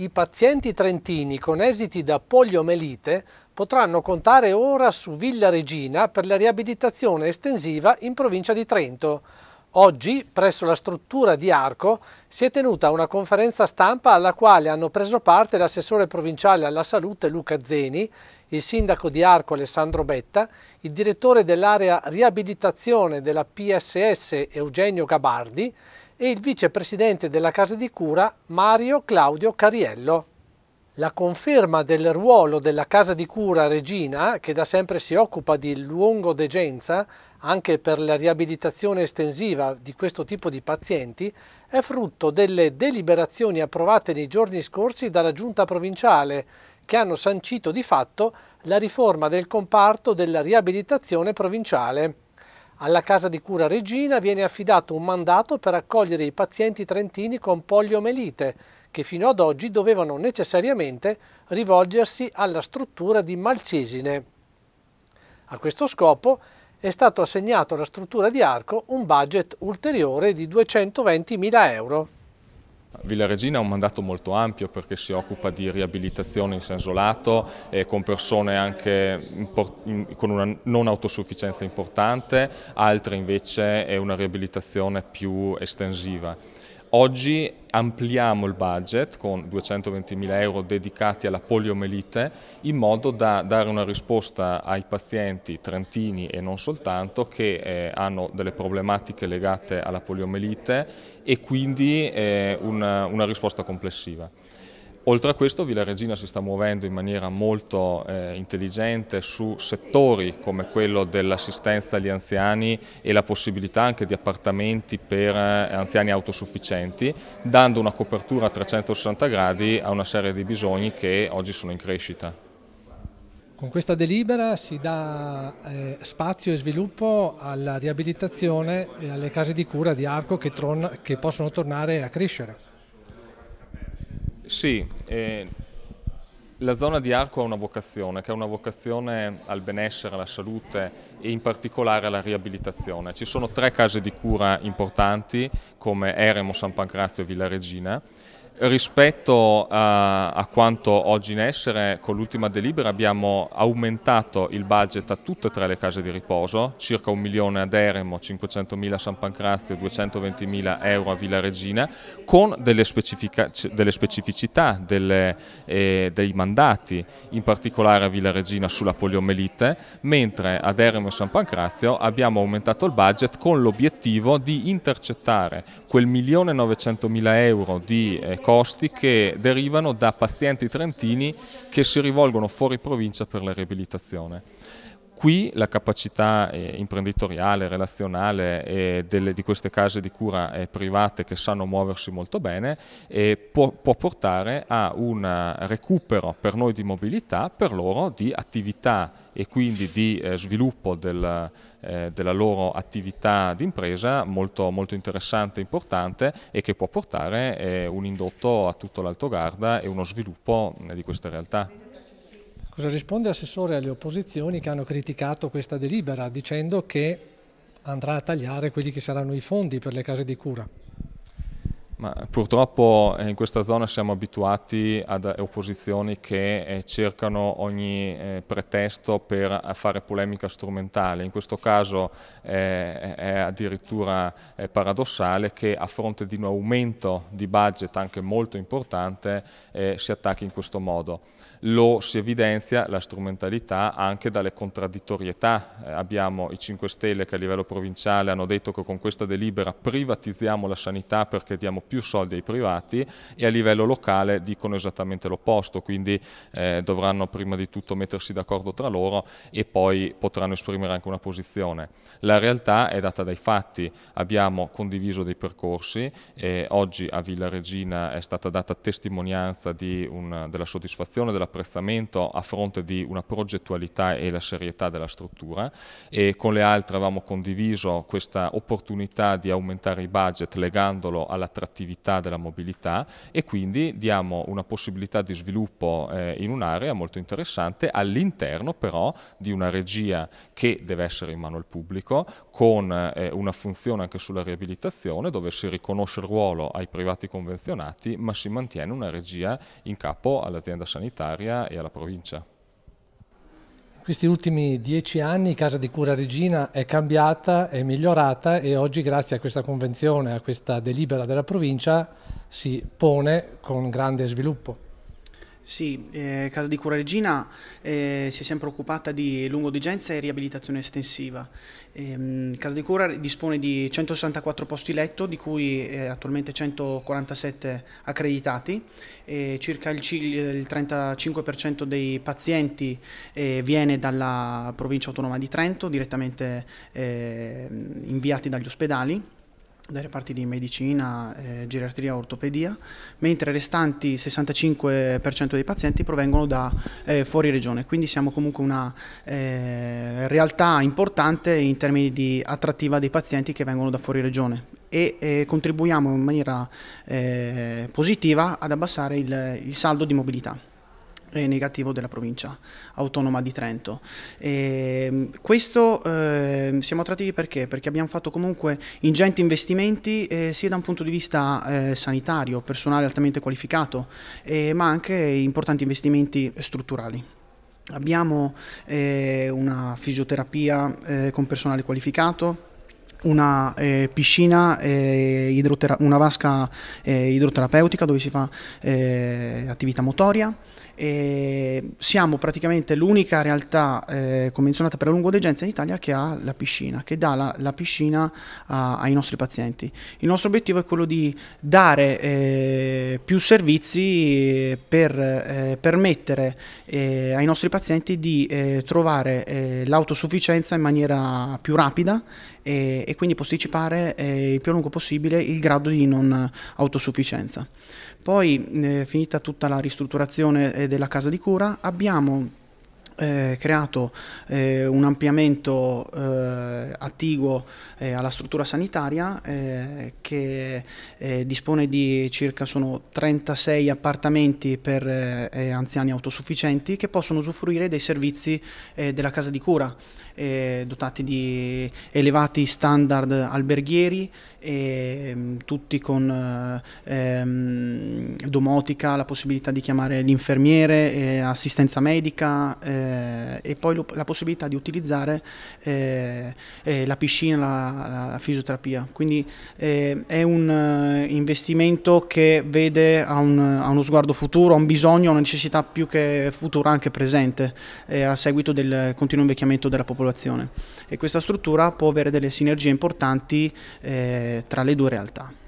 I pazienti trentini con esiti da poliomelite potranno contare ora su Villa Regina per la riabilitazione estensiva in provincia di Trento. Oggi, presso la struttura di Arco, si è tenuta una conferenza stampa alla quale hanno preso parte l'assessore provinciale alla salute Luca Zeni, il sindaco di Arco Alessandro Betta, il direttore dell'area riabilitazione della PSS Eugenio Gabardi, e il vicepresidente della Casa di Cura Mario Claudio Cariello. La conferma del ruolo della Casa di Cura Regina, che da sempre si occupa di lungodegenza, anche per la riabilitazione estensiva di questo tipo di pazienti, è frutto delle deliberazioni approvate nei giorni scorsi dalla Giunta Provinciale, che hanno sancito di fatto la riforma del comparto della riabilitazione provinciale. Alla casa di cura Regina viene affidato un mandato per accogliere i pazienti trentini con poliomelite, che fino ad oggi dovevano necessariamente rivolgersi alla struttura di Malcesine. A questo scopo è stato assegnato alla struttura di Arco un budget ulteriore di 220.000 euro. Villa Regina ha un mandato molto ampio perché si occupa di riabilitazione in senso lato eh, con persone anche con una non autosufficienza importante, altre invece è una riabilitazione più estensiva. Oggi ampliamo il budget con 220.000 euro dedicati alla poliomelite in modo da dare una risposta ai pazienti trentini e non soltanto che eh, hanno delle problematiche legate alla poliomelite e quindi eh, una, una risposta complessiva. Oltre a questo Villa Regina si sta muovendo in maniera molto eh, intelligente su settori come quello dell'assistenza agli anziani e la possibilità anche di appartamenti per eh, anziani autosufficienti, dando una copertura a 360 gradi a una serie di bisogni che oggi sono in crescita. Con questa delibera si dà eh, spazio e sviluppo alla riabilitazione e alle case di cura di Arco che, che possono tornare a crescere. Sì, eh, la zona di Arco ha una vocazione, che è una vocazione al benessere, alla salute e in particolare alla riabilitazione. Ci sono tre case di cura importanti come Eremo, San Pancrazio e Villa Regina Rispetto a, eh, a, quanto oggi in essere, con l'ultima delibera abbiamo aumentato il budget a tutte e tre le case di riposo, circa un milione ad Eremo, 500 mila a San Pancrazio, 220 mila euro a Villa Regina, con delle, delle specificità delle, eh, dei mandati, in particolare a Villa Regina sulla poliomelite, mentre ad Eremo e San Pancrazio abbiamo aumentato il budget con l'obiettivo di intercettare quel milione e mila euro di eh, costi che derivano da pazienti trentini che si rivolgono fuori provincia per la riabilitazione qui la capacità eh, imprenditoriale, relazionale eh, delle, di queste case di cura eh, private che sanno muoversi molto bene può, può, portare a un recupero per noi di mobilità, per loro di attività e quindi di eh, sviluppo del, eh, della loro attività d'impresa molto, molto, interessante e importante e che può portare eh, un indotto a tutto l'Alto Garda e uno sviluppo di queste realtà. Cosa risponde Assessore alle opposizioni che hanno criticato questa delibera dicendo che andrà a tagliare quelli che saranno i fondi per le case di cura? Ma purtroppo eh, in questa zona siamo abituati ad opposizioni che eh, cercano ogni eh, pretesto per fare polemica strumentale. In questo caso è addirittura paradossale che a fronte di un aumento di budget anche molto importante si attacchi in questo modo lo si evidenzia la strumentalità anche dalle contraddittorietà. Eh, abbiamo i 5 Stelle che a livello provinciale hanno detto che con questa delibera privatizziamo la sanità perché diamo più soldi ai privati e a livello locale dicono esattamente l'opposto, quindi eh, dovranno prima di tutto mettersi d'accordo tra loro e poi potranno esprimere anche una posizione. La realtà è data dai fatti, abbiamo condiviso dei percorsi, e oggi a Villa Regina è stata data testimonianza un, della soddisfazione della l'apprezzamento a fronte di una progettualità e la serietà della struttura e con le altre avevamo condiviso questa opportunità di aumentare i budget legandolo all'attrattività della mobilità e quindi diamo una possibilità di sviluppo eh, in un'area molto interessante all'interno però di una regia che deve essere in mano al pubblico con eh, una funzione anche sulla riabilitazione dove si riconosce il ruolo ai privati convenzionati ma si mantiene una regia in capo all'azienda sanitaria sanitaria e alla provincia. In questi ultimi dieci anni Casa di Cura Regina è cambiata, è migliorata e oggi grazie a questa convenzione, a questa delibera della provincia si pone con grande sviluppo. Sì, eh, Casa di Cura Regina eh, si è sempre occupata di lungodigenza e riabilitazione estensiva. Eh, Casa di Cura dispone di 164 posti letto, di cui eh, attualmente 147 accreditati. circa il, il 35% dei pazienti eh, viene dalla provincia autonoma di Trento, direttamente eh, inviati dagli ospedali dai reparti di medicina, eh, geriatria, ortopedia, mentre i restanti 65% dei pazienti provengono da eh, fuori regione, quindi siamo comunque una eh, realtà importante in termini di attrattiva dei pazienti che vengono da fuori regione e eh, contribuiamo in maniera eh, positiva ad abbassare il, il saldo di mobilità negativo della provincia autonoma di Trento. E ehm, questo eh, siamo attrattivi perché? Perché abbiamo fatto comunque ingenti investimenti eh, sia da un punto di vista eh, sanitario, personale altamente qualificato, eh, ma anche importanti investimenti strutturali. Abbiamo eh, una fisioterapia eh, con personale qualificato, una eh, piscina, eh, idrotera- una vasca eh, idroterapeutica dove si fa eh, attività motoria. siamo praticamente l'unica realtà eh, convenzionata per la lungodegenza in Italia che ha la piscina, che dà la, la piscina a, ai nostri pazienti. Il nostro obiettivo è quello di dare eh, più servizi per permettere ai nostri pazienti di trovare l'autosufficienza in maniera più rapida e, e quindi posticipare eh, il più a lungo possibile il grado di non autosufficienza. Poi, eh, finita tutta la ristrutturazione eh, della casa di cura, abbiamo eh, creato eh, un ampliamento eh, attiguo eh, alla struttura sanitaria eh, che eh, dispone di circa 36 appartamenti per anziani autosufficienti che possono usufruire dei servizi della casa di cura dotati di elevati standard alberghieri mm, tutti con ehm, domotica, la possibilità di chiamare l'infermiere, assistenza medica eh, e poi lo, la possibilità di utilizzare eh, eh, la piscina, la, la fisioterapia. Quindi eh, è un eh, investimento che vede a, un, a, uno sguardo futuro, a un bisogno, a una necessità più che futura anche presente eh, a seguito del continuo invecchiamento della popolazione e questa struttura può avere delle sinergie importanti tra le due realtà.